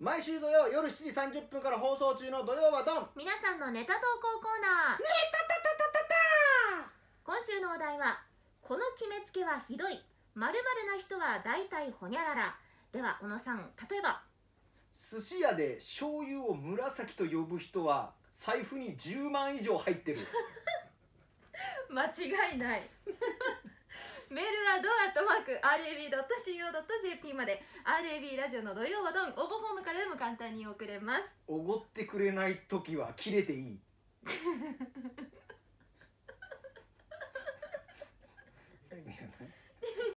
毎週土曜夜7時30分から放送中の土曜はドン皆さんのネタ投稿コーナーネタタタタタ今週のお題はこの決めつけはひどいまるな人は大体ほにゃららでは小野さん例えば寿司屋で醤油を紫と呼ぶ人は財布に10万以上入ってる 間違いないットマーク RAB.CO.JP まで RAB ラジオの土曜はどん応募フォームからでも簡単に送れますおごってくれない時は切れていい